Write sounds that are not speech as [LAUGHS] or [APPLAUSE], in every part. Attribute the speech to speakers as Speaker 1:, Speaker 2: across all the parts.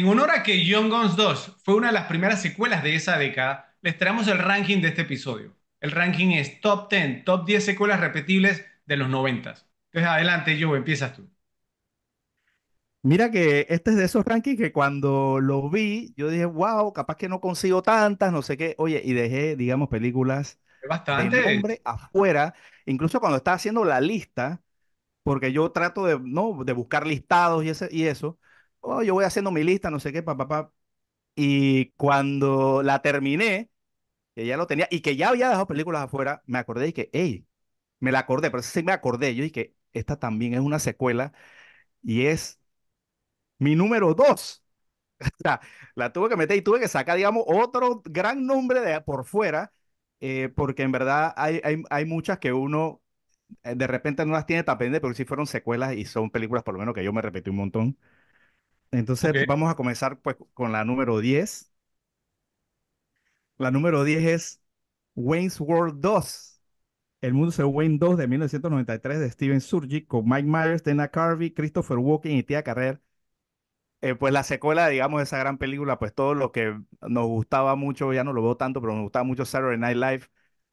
Speaker 1: En honor a que Young Guns 2 fue una de las primeras secuelas de esa década, les traemos el ranking de este episodio. El ranking es Top 10, Top 10 secuelas repetibles de los 90. Entonces adelante, Joe, empiezas tú.
Speaker 2: Mira que este es de esos rankings que cuando lo vi, yo dije, wow, capaz que no consigo tantas, no sé qué. Oye, y dejé, digamos, películas Bastante. de nombre afuera. Incluso cuando estaba haciendo la lista, porque yo trato de, ¿no? de buscar listados y, ese, y eso, Oh, yo voy haciendo mi lista, no sé qué, papá. papá Y cuando la terminé, que ya lo tenía y que ya había dejado películas afuera, me acordé y que, hey, me la acordé, pero sí me acordé. Yo dije, esta también es una secuela y es mi número dos. la, [LAUGHS] la tuve que meter y tuve que sacar, digamos, otro gran nombre de por fuera, eh, porque en verdad hay, hay, muchas que uno eh, de repente no las tiene tan pero sí fueron secuelas y son películas, por lo menos, que yo me repetí un montón. Entonces vamos a comenzar pues con la número 10. La número 10 es Wayne's World 2. El mundo se Wayne 2 de 1993 de Steven Surgi con Mike Myers, Dana Carvey, Christopher Walken y Tía Carrer. Eh, pues la secuela, digamos, de esa gran película, pues todo lo que nos gustaba mucho, ya no lo veo tanto, pero nos gustaba mucho Saturday Night Live,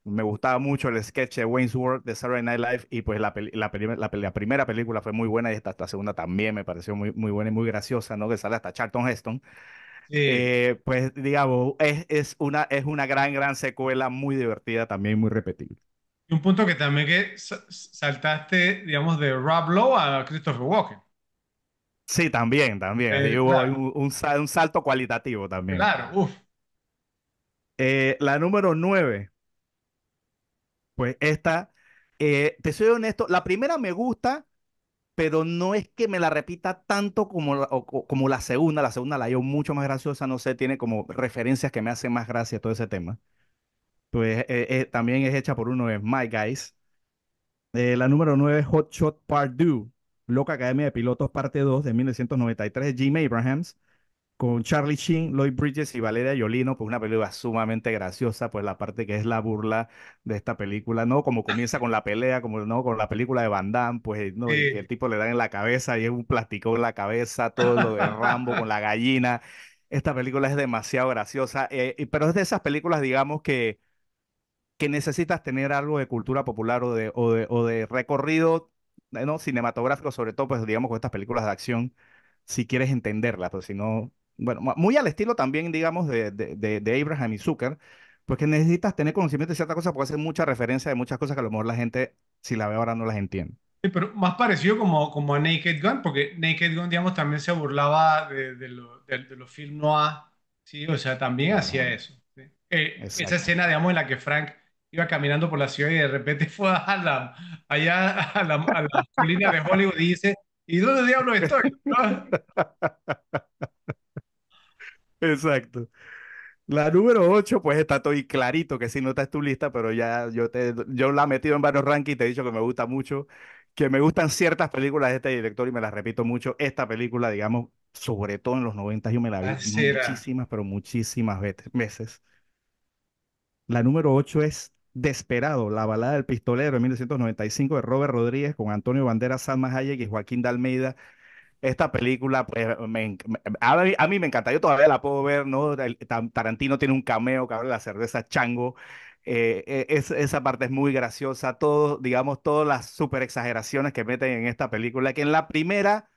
Speaker 2: me gustaba mucho el sketch de Wayne's World de Saturday Night Live y pues la, primera película fue muy buena y esta, esta, segunda también me pareció muy, muy buena y muy graciosa, ¿no? Que sale hasta Charlton Heston. Eh, pues digamos, es, es, una, es una gran, gran secuela muy divertida también, muy repetible.
Speaker 1: Y un punto que también que saltaste, digamos, de Rob Lowe a Christopher Walken.
Speaker 2: Sí, también, también. Eh, hubo un, salto cualitativo también. Claro, uff. Eh, la número nueve pues esta, eh, te soy honesto, la primera me gusta, pero no es que me la repita tanto como la, como la segunda. La segunda la yo mucho más graciosa, no sé, tiene como referencias que me hacen más gracia todo ese tema. Pues eh, eh, también es hecha por uno de My Guys. la número 9 Hot Shot Part 2, Loca Academia de Pilotos Parte 2 de 1993, Jim Abrahams con Charlie Sheen, Lloyd Bridges y Valeria Yolino, pues una película sumamente graciosa, pues la parte que es la burla de esta película, ¿no? Como comienza con la pelea, como no con la película de Van Damme, pues el tipo le dan en la cabeza y es un plástico en la cabeza, todo lo de Rambo con la gallina. Esta película es demasiado graciosa, eh, pero es de esas películas, digamos, que, que necesitas tener algo de cultura popular o de, o de, de recorrido ¿no? cinematográfico, sobre todo, pues digamos, con estas películas de acción, si quieres entenderlas, pues si no, bueno, muy al estilo también, digamos, de, de, de Abraham y Zucker, porque necesitas tener conocimiento de ciertas cosas, porque hacer mucha referencia de muchas cosas que a lo mejor la gente, si la ve ahora, no las entiende.
Speaker 1: Sí, pero más parecido como, como a Naked Gun, porque Naked Gun, digamos, también se burlaba de, de, los films noir, ¿sí? O sea, también hacía eso. Eh, esa escena, digamos, en la que Frank iba caminando por la ciudad y de repente [LAUGHS] fue a allá a la, a de Hollywood y dice, ¿y dónde diablos estoy? [LAUGHS]
Speaker 2: Exacto. La número 8, pues está todo clarito que si no estás en tu lista, pero ya yo, te, yo la he metido en varios rankings y te he dicho que me gusta mucho, que me gustan ciertas películas de este director y me las repito mucho. Esta película, digamos, sobre todo en los 90, yo me la vi muchísimas, pero muchísimas veces. La número 8 es Desperado, la balada del pistolero de 1995 de Robert Rodríguez con Antonio Bandera, Salma Hayek y Joaquín Dalmeida esta película, pues a, mí, me encanta, yo todavía la puedo ver, ¿no? Tarantino tiene un cameo que habla la cerveza chango. Eh, e-, es, esa parte es muy graciosa, todos digamos, todas las super exageraciones que meten en esta película, que en la primera...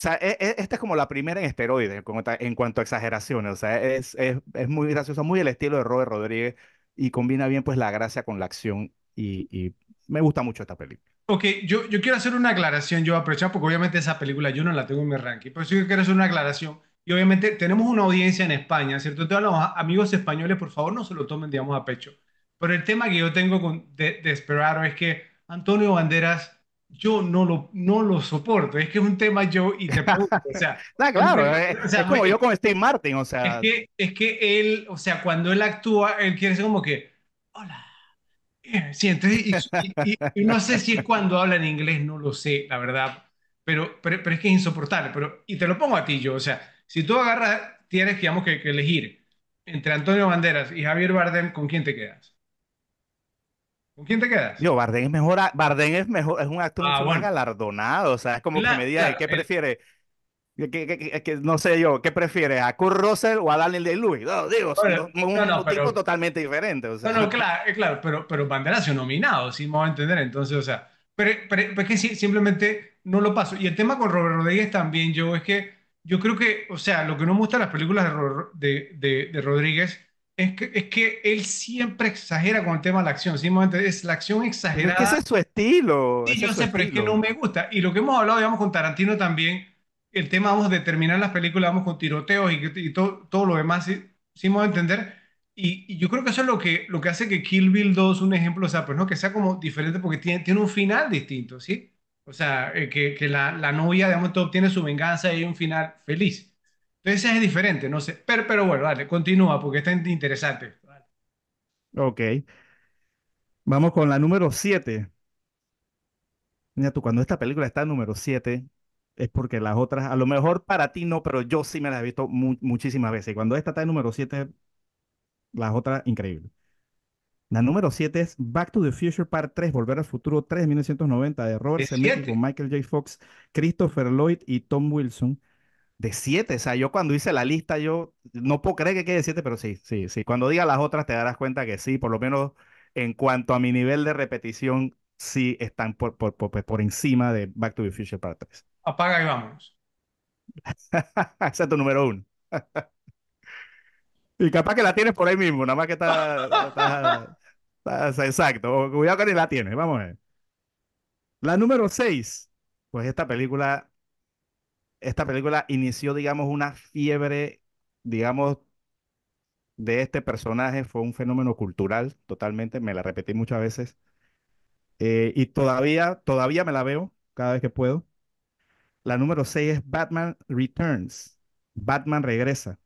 Speaker 2: O sea, e-, e-, esta es como la primera en esteroides en cuanto a exageraciones. O sea, es, es, es muy graciosa, muy el estilo de Robert Rodríguez y combina bien pues la gracia con la acción y me gusta mucho esta película.
Speaker 1: Ok, yo, yo quiero hacer una aclaración, yo aprovechar, porque obviamente esa película yo no la tengo en mi ranking, pero sí que quiero hacer una aclaración. Y obviamente tenemos una audiencia en España, ¿cierto? Entonces, los amigos españoles, por favor, no se lo tomen, digamos, a pecho. Pero el tema que yo tengo de, esperar es que Antonio Banderas, yo no lo, no lo soporto. Es que es un tema yo y te pregunto, o sea... [LAUGHS] claro, es, eh, o sea, como yo
Speaker 2: con Steve Martin, o sea... Es que,
Speaker 1: es que él, o sea, cuando él actúa, él quiere ser como que, hola, Sí, entonces, y, no sé si es cuando hablan inglés, no lo sé, la verdad, pero, pero, es que es insoportable. Pero, y te lo pongo a ti yo, o sea, si tú agarras, tienes digamos, que, elegir entre Antonio Banderas y Javier Bardem, ¿con quién te quedas?
Speaker 2: ¿Con quién te quedas? Yo, Bardem es mejor, Bardem es mejor, es un actor ah,
Speaker 1: galardonado,
Speaker 2: o sea, es como que me diga, ¿qué eh. prefiere? Que, que, no sé yo, ¿qué prefieres? ¿A Kurt Russell o a Daniel de Lewis? No, digo, son un, tipo totalmente diferente. O sea. No, claro,
Speaker 1: eh, claro, pero, pero nominado, sí, me voy a entender. Entonces, o sea, pero, es que simplemente no lo paso. Y el tema con Robert Rodríguez también, yo, es que yo creo que, o sea, lo que no me gusta las películas de, de, Rodríguez es que, es que él siempre exagera con el tema de la acción, ¿sí? Es la acción exagerada. Es que ese es su estilo. Sí, yo sé, pero es que no me gusta. Y lo que hemos hablado, digamos, con Tarantino también el tema, vamos, de terminar las películas, vamos, con tiroteos y, todo, todo lo demás, sí, sí vamos a entender. Y, yo creo que eso es lo que, lo que hace que Kill Bill 2, un ejemplo, o sea, pues no, que sea como diferente porque tiene, tiene un final distinto, ¿sí? O sea, eh, que, que, la, la novia, digamos, tiene su venganza y hay un final feliz. Entonces es diferente, no sé. Pero, pero bueno, dale, continúa porque está interesante.
Speaker 2: Ok. Vamos con la número 7. Mira tú, cuando esta película está número 7, es porque las otras, a lo mejor para ti no, pero yo sí me las he visto muchísimas veces. Y cuando esta está en número 7, las otras, increíble. La número 7 es Back to the Future Part 3, Volver al Futuro 3, 1990, de Robert Zemeckis con Michael J. Fox, Christopher Lloyd y Tom Wilson. De 7, o sea, yo cuando hice la lista, yo no puedo creer que quede 7, pero sí, sí, sí. Cuando diga las otras te darás cuenta que sí, por lo menos en cuanto a mi nivel de repetición, sí están por, por, por pues, encima de Back to the Future Part 3
Speaker 1: apaga y vamos.
Speaker 2: [LAUGHS] Exacto número uno. [LAUGHS] y capaz que la tienes por ahí mismo, nada más que está, exacto. Cuidado que ni la tienes, vamos a ver. La número seis, pues esta película, esta película inició, digamos, una fiebre, digamos, de este personaje fue un fenómeno cultural totalmente, me la repetí muchas veces. Eh, y todavía, todavía me la veo cada vez que puedo. La número 6 es Batman Returns. Batman Regresa,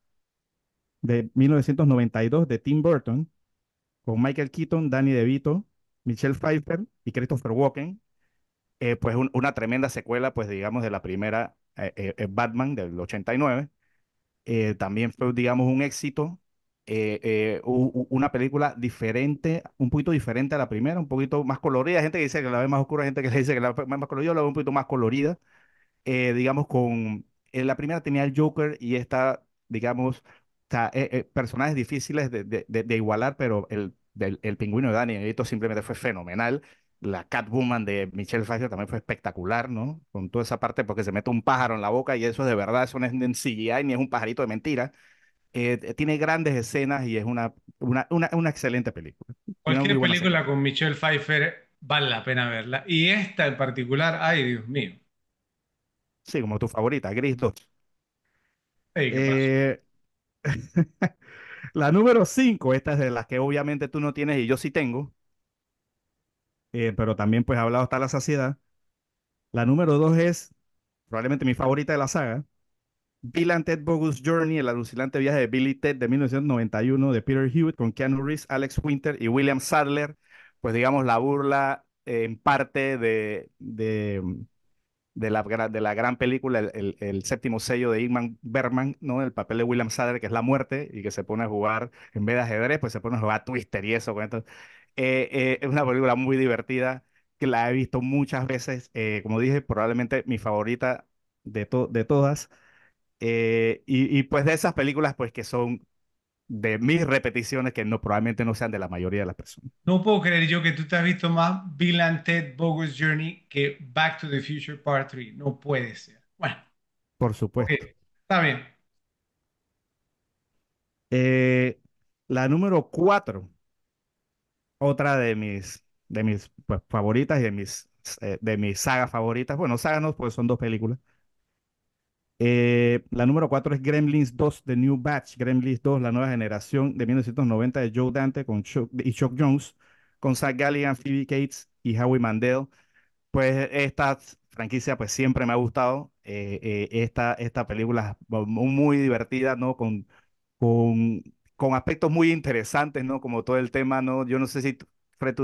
Speaker 2: de 1992, de Tim Burton, con Michael Keaton, Danny DeVito, Michelle Pfeiffer y Christopher Walken. Eh, pues una tremenda secuela, pues digamos, de la primera eh, eh, Batman del 89. también fue, digamos, un éxito. una película diferente, un poquito diferente a la primera, un poquito más colorida. Hay gente que dice que la ve más oscura, gente que dice que la ve más colorida, yo la veo un poquito más colorida. Eh, digamos, con... la primera tenía el Joker y esta, digamos, eh, eh, personajes difíciles de, de, de, igualar, pero el, del, el pingüino de Daniel esto simplemente fue fenomenal. La Catwoman de Michelle Pfeiffer también fue espectacular, ¿no? Con toda esa parte, porque se mete un pájaro en la boca y eso es de verdad, eso no es en CGI ni es un pajarito de mentira. tiene grandes escenas y es una, una, una, excelente película. Cualquier película
Speaker 1: con Michelle Pfeiffer vale la pena verla. Y esta en particular, ay Dios mío.
Speaker 2: Sí, como tu favorita, Gris 2. Eh, [LAUGHS] la número 5, esta es de las que obviamente tú no tienes y yo sí tengo, eh, pero también pues ha hablado hasta la saciedad. La número 2 es probablemente mi favorita de la saga, Bill and Ted Bogus Journey, el alucinante viaje de Billy Ted de 1991 de Peter Hewitt con Keanu Reeves, Alex Winter y William Sadler, pues digamos la burla eh, en parte de, de de la, de la gran película, el, séptimo sello de Ingmar Berman, ¿no? El papel de William Sadler, que es la muerte, y que se pone a jugar, en vez de ajedrez, pues se pone a jugar a Twister y eso. Con pues, eh, eh, es una película muy divertida, que la he visto muchas veces, eh, como dije, probablemente mi favorita de, de todas. Y, y, pues de esas películas, pues que son de mis repeticiones que no, probablemente no sean de la mayoría de las personas.
Speaker 1: No puedo creer yo que tú te has visto más Bill and Ted Bogus Journey que Back to the Future Part 3. No puede ser. Bueno. Por supuesto. Está bien.
Speaker 2: Eh, la número cuatro. otra de mis, de mis pues, favoritas y de mis, eh, de mis sagas favoritas. Bueno, sagas no, porque son dos películas. Eh, la número 4 es Gremlins 2 The New Batch, Gremlins 2, la nueva generación de 1990 de Joe Dante con y Chuck Jones, con Zach Galligan, Phoebe Cates y Howie Mandel. Pues esta franquicia pues siempre me ha gustado. Eh, eh, esta, esta película es muy divertida, ¿no? Con, con, con aspectos muy interesantes, ¿no? Como todo el tema, ¿no? Yo no sé si,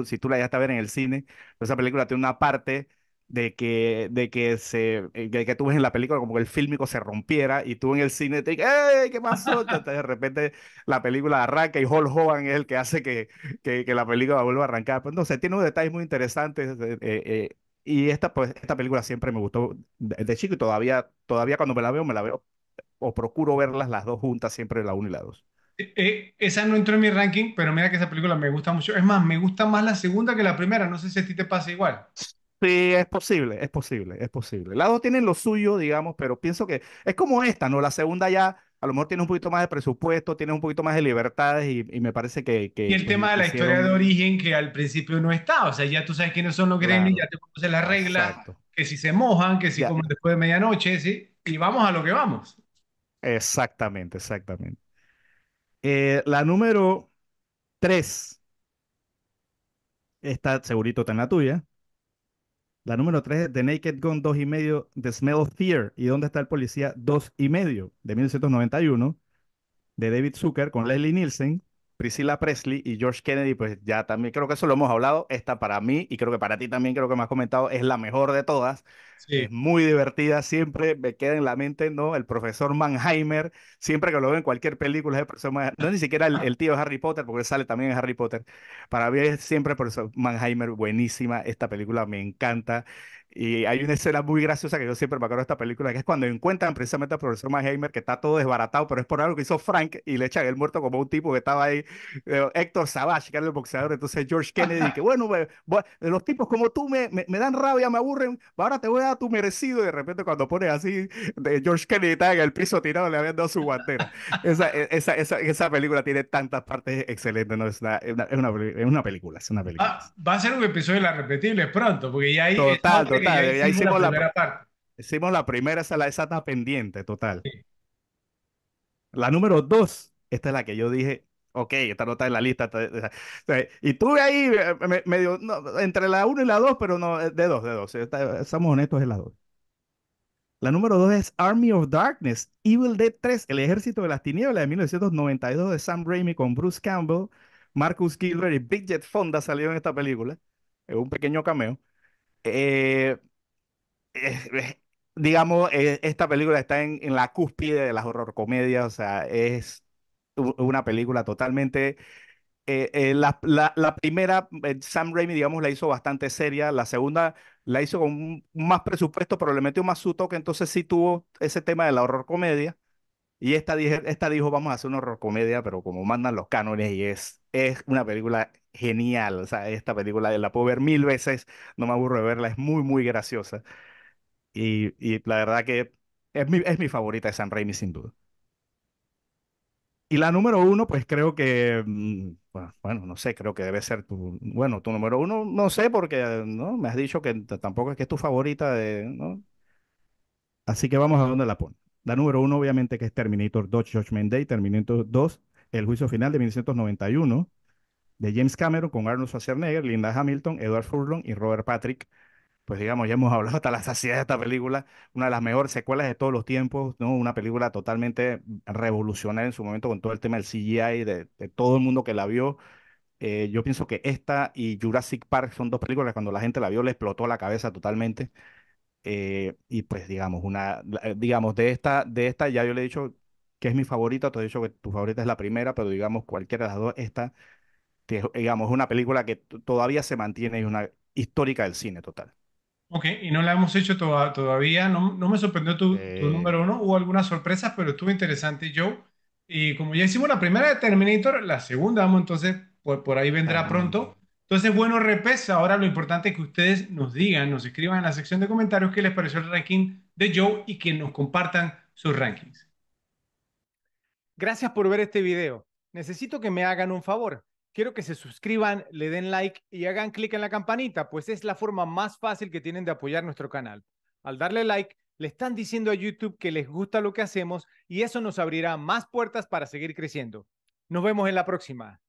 Speaker 2: si tú la ya a ver en el cine, pero esa película tiene una parte de que, de que, se, eh, que tú ves en la película como que el fílmico se rompiera y tú en el cine te dices, eh qué pasó! [LAUGHS] Entonces, de repente la película arranca y Hulk Hogan es el que hace que, que, la película vuelva a arrancar. Pues, no tiene unos detalles muy interesantes. Eh, eh, y esta, pues, esta película siempre me gustó de, chico y todavía, todavía cuando me la veo, me la veo o procuro verlas las dos juntas, siempre
Speaker 1: la 1 y la dos. esa no entró en mi ranking, pero mira que esa película me gusta mucho. Es más, me gusta más la segunda que la primera. No sé si a ti te pasa igual.
Speaker 2: Sí, es posible, es posible, es posible. Las dos tienen lo suyo, digamos, pero pienso que es como esta, ¿no? La segunda ya a lo mejor tiene un poquito más de presupuesto, tiene un poquito más de libertades y, me parece que, y el tema de la historia de origen
Speaker 1: que al principio no está, o sea, ya tú sabes quiénes son los gremios, ya te conoces las reglas, que si se mojan, que si comen después de medianoche, ¿sí? Y vamos a lo que vamos.
Speaker 2: Exactamente, exactamente. Eh, la número tres, está segurito está en la tuya. La número 3, The Naked Gun 2 y The Smell of Fear y Dónde está el policía 2 de 1991, de David Zucker con Leslie Nielsen. Priscilla Presley y George Kennedy, pues ya también creo que eso lo hemos hablado. Esta para mí, y creo que para ti también, creo que me has comentado, es la mejor de todas. Es muy divertida, siempre me queda en la mente, ¿no? El profesor Mannheimer, siempre que lo veo en cualquier película, es no ni siquiera el, tío Harry Potter, porque sale también en Harry Potter. Para mí es siempre el profesor Mannheimer, buenísima. Esta película me encanta. Y hay una escena muy graciosa que yo siempre me acuerdo de esta película, que es cuando encuentran precisamente al profesor Mannheimer, que está todo desbaratado, pero es por algo que hizo Frank, y le echan el muerto como un tipo que estaba ahí, eh, Héctor Savage, que era el boxeador, entonces George Kennedy, que bueno, los tipos como tú me, dan rabia, me aburren, ahora te voy a dar tu merecido, y de repente cuando pones así, de George Kennedy está en el piso tirado, le habían dado su guantera. Esa, e, esa, esa, esa película tiene tantas partes excelentes, ¿no? Es una, es una, película, es una película.
Speaker 1: Ah, va a ser un episodio de pronto, porque ya hay... Total, total hicimos, la, primera
Speaker 2: la primera, esa, está pendiente, total. La número dos, esta es la que yo dije, ok, esta no está en la lista. y tuve ahí eh, medio, entre la uno y la dos pero no, eh, de dos, de dos. estamos honestos, es la dos La número dos es Army of Darkness, Evil Dead 3, El Ejército de las Tinieblas de 1992 de Sam Raimi con Bruce Campbell, Marcus Gilbert y Jet Fonda salieron en esta película. Es un pequeño cameo. Eh, eh, [LAUGHS] digamos, eh, esta película está en, la cúspide de las horror comedias, o sea, es una película totalmente... La, la, primera, Sam Raimi, digamos, la hizo bastante seria, la segunda la hizo con más presupuesto, pero le metió más su toque, entonces sí tuvo ese tema de la horror comedia, y esta, esta dijo, vamos a hacer una horror comedia, pero como mandan los cánones y es es una película genial. O sea, esta película la puedo ver mil veces, no me aburro de verla, es muy, muy graciosa. Y, y la verdad que es mi, es mi favorita de San Raimi, sin duda. Y la número uno, pues creo que, mm, bueno, no sé, creo que debe ser tu, bueno, tu número uno, no sé, porque no me has dicho que tampoco es que es tu favorita de, ¿no? Así que vamos a dónde la pone. La número uno, obviamente, que es Terminator 2, Judgment Day, Terminator 2, el juicio final de 1991 de James Cameron con Arnold Schwarzenegger, Linda Hamilton, Edward Furlong y Robert Patrick. Pues digamos, ya hemos [LAUGHS] hablado hasta la saciedad de esta película, una de las mejores secuelas de todos los tiempos, ¿no? Una película totalmente revolucionaria en su momento con todo el tema del CGI, de, todo el mundo que la vio. Eh, yo pienso que esta y Jurassic Park son dos películas cuando la gente la vio le explotó la cabeza totalmente. Eh, y pues digamos, una, eh, digamos, de esta, de esta ya yo le he dicho, que es mi favorita. Te he dicho que tu favorita es la primera, pero digamos cualquiera de las dos, esta, digamos, es una película que todavía se mantiene y una histórica del cine total.
Speaker 1: Ok, y no la hemos hecho todavía. No, me sorprendió tu, eh. número uno. Hubo algunas sorpresas, pero estuvo interesante. Joe y como ya hicimos la primera de Terminator, la segunda, vamos, entonces por, ahí vendrá pronto. Entonces, bueno, repes, ahora lo importante es que ustedes nos digan, nos escriban en la sección de comentarios qué les pareció el ranking de Joe y que nos compartan sus rankings. Gracias por ver este video. Necesito que me hagan un favor. Quiero que se suscriban, le den like y hagan clic en la campanita, pues es la forma más fácil que tienen de apoyar nuestro canal. Al darle like, le están diciendo a YouTube que les gusta lo que hacemos y eso nos abrirá más puertas para seguir creciendo. Nos vemos en la próxima.